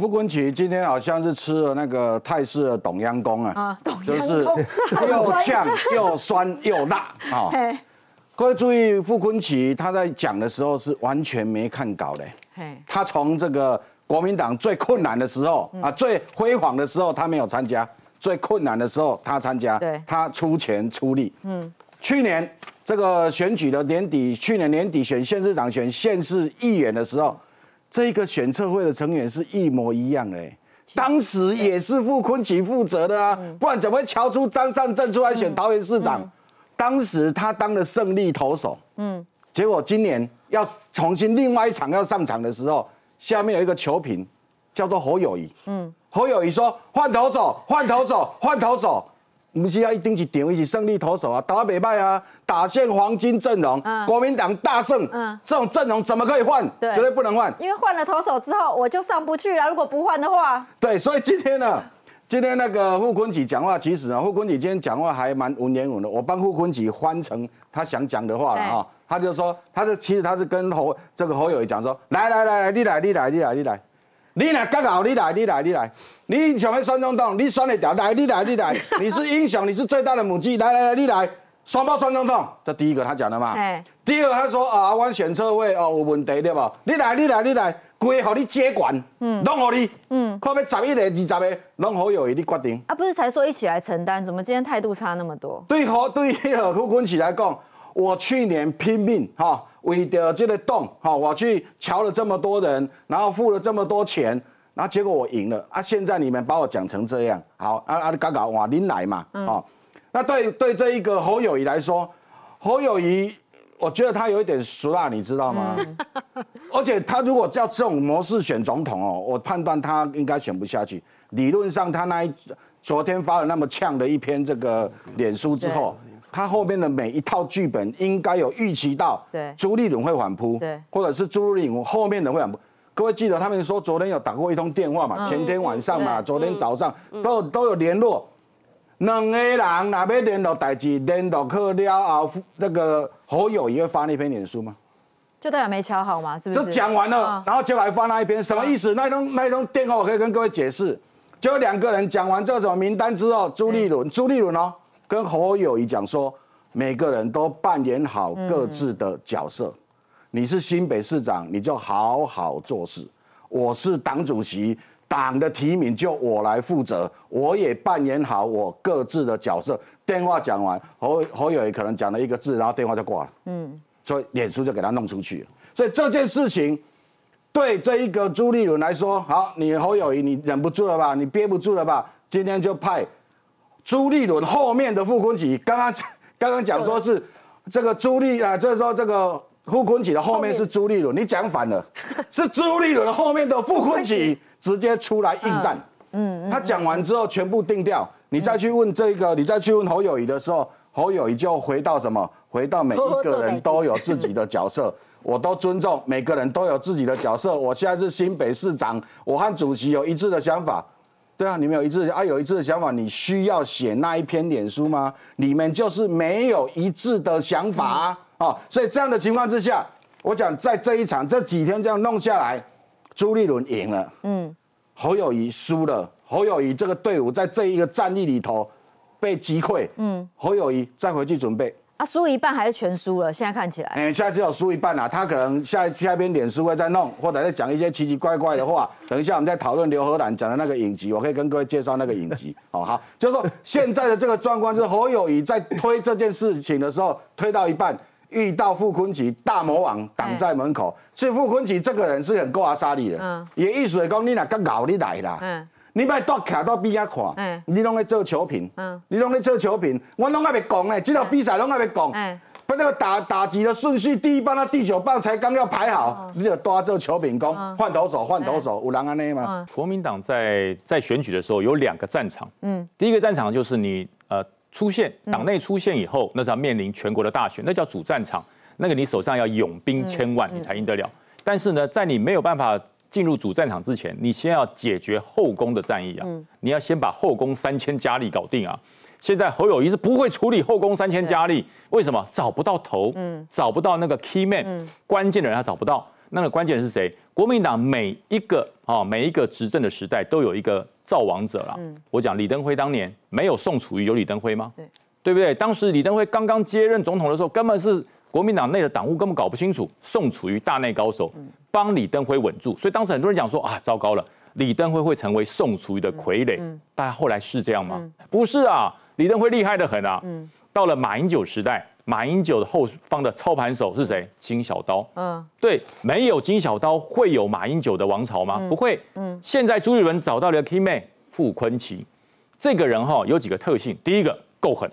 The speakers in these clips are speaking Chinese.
傅昆池今天好像是吃了那个泰式的董央宫啊，就是又呛又酸又辣啊。各位注意，傅昆池他在讲的时候是完全没看稿的。他从这个国民党最困难的时候啊，最辉煌的时候他没有参加，最困难的时候他参加，他出钱出力。嗯，去年这个选举的年底，去年年底选县市长、选县市议员的时候。这个选策会的成员是一模一样哎，当时也是傅昆萁负责的啊，不然怎么会瞧出张善政出来选导演市长？当时他当了胜利投手，嗯，结果今年要重新另外一场要上场的时候，下面有一个球评，叫做侯友谊，嗯，侯友谊说换投手，换投手，换投手。我们是要一盯起场，一盯胜利投手啊，打完比啊，打现黄金阵容，国民党大胜，这种阵容怎么可以换？绝对不能换。因为换了投手之后，我就上不去了。如果不换的话，对，所以今天呢，今天那个傅昆萁讲话，其实啊，傅昆萁今天讲话还蛮文言文的。我帮傅昆萁翻成他想讲的话了啊，他就说，他是其实他是跟侯这个侯友义讲说，来来来来，你来你来你来你来。你来刚好，你来你来你来，你想要双中中，你选得掉，来你来你来，你是英雄，你是最大的母鸡，来来来你来，双胞双中中，这第一个他讲的嘛。对，第二个他说啊，阿选车位哦有问题对不？你来你来你来，归好你接管，嗯，拢好你，嗯，看要十一个二十个，拢好有你决定。啊，不是才说一起来承担，怎么今天态度差那么多？对好，对于何坤起来讲，我去年拼命哈。为的这个洞，哈，我去瞧了这么多人，然后付了这么多钱，然后结果我赢了啊！现在你们把我讲成这样，好啊啊，你搞搞哇，您来嘛，哦，那对对这一个侯友谊来说，侯友谊，我觉得他有一点俗辣，你知道吗？而且他如果照这种模式选总统哦，我判断他应该选不下去。理论上他那一昨天发了那么呛的一篇这个脸书之后。他后面的每一套剧本应该有预期到朱立伦会反扑，或者是朱立伦后面的会反扑。各位记得他们说昨天有打过一通电话嘛？前天晚上嘛，昨天早上都都有联络。两个人哪边联络代志联络去了啊？那个侯友也会发那篇脸书吗？就代表没瞧好吗？是不是？就讲完了，然后就来发那一篇，什么意思？那一通那一通电话我可以跟各位解释，就两个人讲完这首名单之后，朱立伦、朱立伦哦。跟侯友谊讲说，每个人都扮演好各自的角色。你是新北市长，你就好好做事。我是党主席，党的提名就我来负责。我也扮演好我各自的角色。电话讲完，侯侯友谊可能讲了一个字，然后电话就挂了。嗯，所以脸书就给他弄出去。所以这件事情对这一个朱立伦来说，好，你侯友谊，你忍不住了吧？你憋不住了吧？今天就派。朱立伦后面的傅昆萁，刚刚刚刚讲说是这个朱立啊，就是说这个傅昆萁的后面是朱立伦，你讲反了，是朱立伦后面的傅昆萁直接出来应战。嗯他讲完之后全部定掉，你再去问这个，你再去问侯友谊的时候，侯友谊就回到什么？回到每一个人都有自己的角色，我都尊重，每个人都有自己的角色。我现在是新北市长，我和主席有一致的想法。对啊，你们有一致的啊？有一致的想法，你需要写那一篇脸书吗？你们就是没有一致的想法啊！所以这样的情况之下，我讲在这一场这几天这样弄下来，朱立伦赢了，嗯，侯友谊输了，侯友谊这个队伍在这一个战役里头被击溃，嗯，侯友谊再回去准备。啊，输一半还是全输了？现在看起来，嗯，现在只有输一半啦。他可能下下边脸书会再弄，或者再讲一些奇奇怪怪的话。等一下，我们再讨论刘荷兰讲的那个影集，我可以跟各位介绍那个影集。哦，好，就是说现在的这个状况，是侯友谊在推这件事情的时候，推到一半遇到傅昆奇大魔王挡在门口。是傅昆奇这个人是很够阿莎利的，也一水讲你俩更老，你来嗯。你把伊卡到边仔看，你拢在做球评，你拢在做球评，我拢个别讲呢，这场比赛拢爱袂讲，不，那个打打击的顺序，第一棒到第九棒才刚要排好，你就抓做球评工，换投手，换投手，有人安尼吗？国民党在在选举的时候有两个战场，嗯，第一个战场就是你呃出现党内出现以后，那是要面临全国的大选，那叫主战场，那个你手上要勇兵千万，你才赢得了。但是呢，在你没有办法。进入主战场之前，你先要解决后宫的战役啊！你要先把后宫三千佳丽搞定啊！现在侯友谊是不会处理后宫三千佳丽，为什么找不到头？嗯，找不到那个 key man，关键的人他找不到。那个关键是谁？国民党每一个啊，每一个执政的时代都有一个造王者啦。嗯，我讲李登辉当年没有宋楚瑜有李登辉吗？对，对不对？当时李登辉刚刚接任总统的时候，根本是。国民党内的党务根本搞不清楚，宋楚瑜大内高手，帮李登辉稳住，所以当时很多人讲说啊，糟糕了，李登辉会成为宋楚瑜的傀儡。大家后来是这样吗？不是啊，李登辉厉害的很啊。到了马英九时代，马英九的后方的操盘手是谁？金小刀。嗯，对，没有金小刀会有马英九的王朝吗？不会。嗯，现在朱立伦找到了 Key Man 傅坤奇，这个人哈有几个特性，第一个够狠。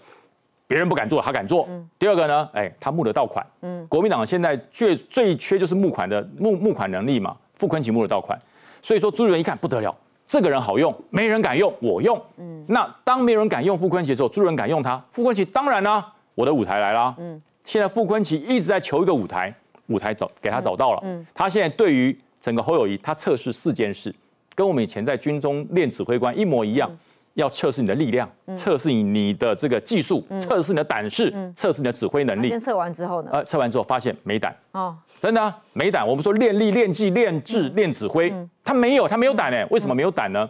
别人不敢做，他敢做。第二个呢，哎，他募得到款。嗯，国民党现在最最缺就是募款的募募款能力嘛。傅昆萁募得到款，所以说朱云一看不得了，这个人好用，没人敢用，我用。嗯，那当没人敢用傅昆萁的时候，朱云敢用他。傅昆萁当然啦，我的舞台来啦。嗯，现在傅昆萁一直在求一个舞台，舞台找给他找到了。嗯，他现在对于整个侯友谊，他测试四件事，跟我们以前在军中练指挥官一模一样。要测试你的力量，测试你你的这个技术，测试你的胆识，测试你的指挥能力。测完之后呢？呃，测完之后发现没胆哦，真的没胆。我们说练力、练技、练智、练指挥，他没有，他没有胆呢？为什么没有胆呢？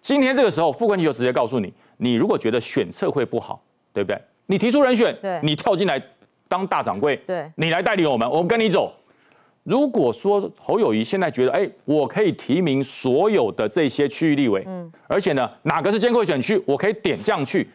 今天这个时候，副官就直接告诉你，你如果觉得选测会不好，对不对？你提出人选，你跳进来当大掌柜，对，你来带领我们，我们跟你走。如果说侯友谊现在觉得，哎，我可以提名所有的这些区域立委，嗯，而且呢，哪个是监控选区，我可以点将去，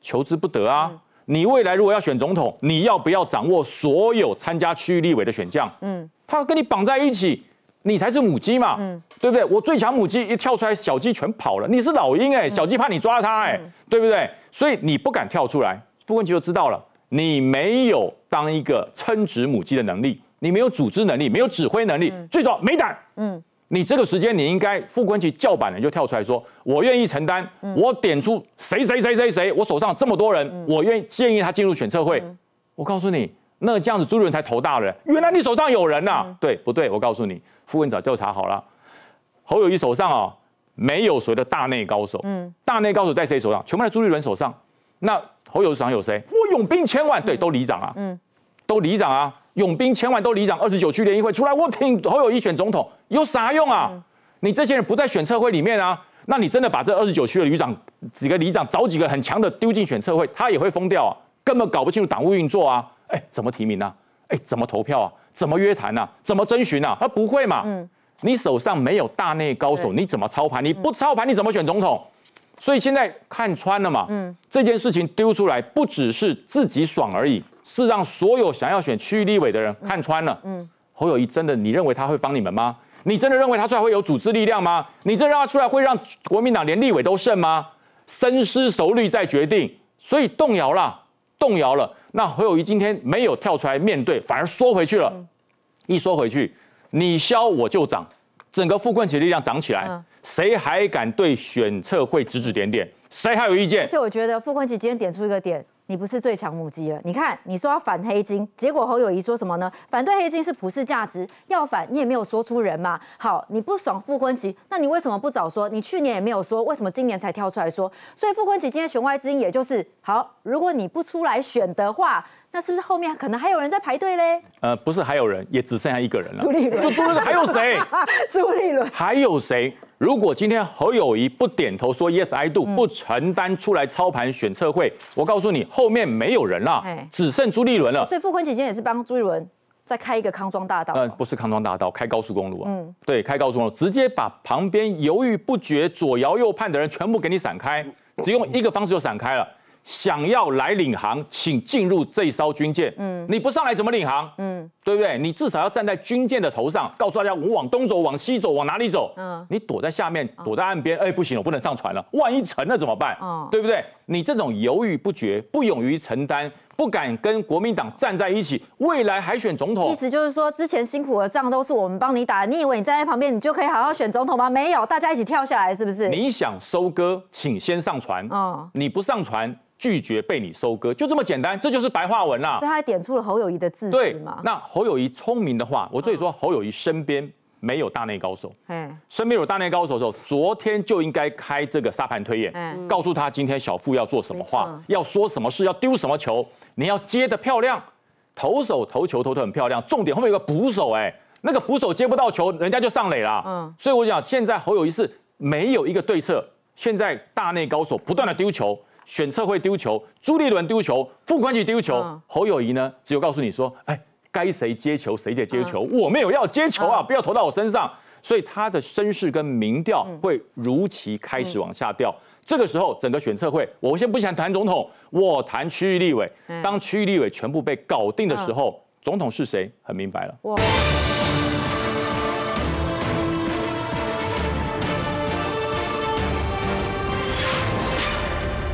求之不得啊。你未来如果要选总统，你要不要掌握所有参加区域立委的选将？嗯，他跟你绑在一起，你才是母鸡嘛，嗯，对不对？我最强母鸡一跳出来，小鸡全跑了。你是老鹰哎，小鸡怕你抓它哎，对不对？所以你不敢跳出来。傅昆萁就知道了，你没有当一个称职母鸡的能力。你没有组织能力，没有指挥能力，最早没胆。嗯，你这个时间你应该副官级叫板你就跳出来说，我愿意承担。我点出谁谁谁谁谁，我手上这么多人，我愿意建议他进入选测会。我告诉你，那这样子朱立伦才头大了。原来你手上有人呐？对不对？我告诉你，副官长调查好了，侯友谊手上啊没有谁的大内高手。嗯，大内高手在谁手上？全部在朱立伦手上。那侯友彰有谁？我勇兵千万，对，都里长啊，嗯，都里长啊。永兵千万都里长，二十九区联谊会出来，我挺侯友谊选总统有啥用啊？你这些人不在选策会里面啊？那你真的把这二十九区的旅长几个里长找几个很强的丢进选策会，他也会疯掉啊！根本搞不清楚党务运作啊！哎，怎么提名呢？哎，怎么投票啊？怎么约谈呢？怎么征询啊？他不会嘛？嗯，你手上没有大内高手，你怎么操盘？你不操盘你怎么选总统？所以现在看穿了嘛？嗯，这件事情丢出来不只是自己爽而已。是让所有想要选区域立委的人看穿了。嗯，侯友谊真的，你认为他会帮你们吗？你真的认为他出来会有组织力量吗？你真的让他出来会让国民党连立委都胜吗？深思熟虑再决定，所以动摇了，动摇了。那侯友谊今天没有跳出来面对，反而缩回去了。一缩回去，你消我就涨，整个傅昆萁力量涨起来，谁还敢对选测会指指点点？谁还有意见？而且我觉得傅昆萁今天点出一个点。你不是最强母鸡了？你看，你说要反黑金，结果侯友谊说什么呢？反对黑金是普世价值，要反你也没有说出人嘛。好，你不爽傅坤奇，那你为什么不早说？你去年也没有说，为什么今年才跳出来说？所以傅坤奇今天弦外之音，也就是好，如果你不出来选的话，那是不是后面可能还有人在排队嘞？呃，不是还有人，也只剩下一个人了。朱立伦，就朱立伦还有谁？朱立伦还有谁？如果今天何友谊不点头说 yes I do，不承担出来操盘选测会，我告诉你后面没有人了，只剩朱立伦了。所以傅昆萁今天也是帮朱立伦再开一个康庄大道，嗯，不是康庄大道，开高速公路啊，嗯，对，开高速公路，直接把旁边犹豫不决、左摇右盼的人全部给你闪开，只用一个方式就闪开了。想要来领航，请进入这艘军舰。嗯，你不上来怎么领航？嗯，对不对？你至少要站在军舰的头上，告诉大家我往东走，往西走，往哪里走？嗯，你躲在下面，躲在岸边，哎，不行，我不能上船了，万一沉了怎么办？啊，对不对？你这种犹豫不决、不勇于承担、不敢跟国民党站在一起，未来还选总统？意思就是说，之前辛苦的仗都是我们帮你打，你以为你站在旁边，你就可以好好选总统吗？没有，大家一起跳下来，是不是？你想收割，请先上船。哦，你不上船，拒绝被你收割，就这么简单。这就是白话文啦。所以他点出了侯友谊的字对那侯友谊聪明的话，我所以说侯友谊身边。没有大内高手，嗯，身边有大内高手的时候，昨天就应该开这个沙盘推演，嗯，告诉他今天小富要做什么话，要说什么事，要丢什么球，你要接的漂亮，投手投球投得很漂亮，重点后面有个捕手，哎，那个捕手接不到球，人家就上垒了，嗯，所以我讲现在侯友谊是没有一个对策，现在大内高手不断的丢球，选策会丢球，朱立伦丢球，傅官举丢球，侯友谊呢只有告诉你说，哎。该谁接球，谁就接球。我没有要接球啊！不要投到我身上。所以他的声势跟民调会如期开始往下掉。这个时候，整个选测会，我先不想谈总统，我谈区域立委。当区域立委全部被搞定的时候，总统是谁很明白了。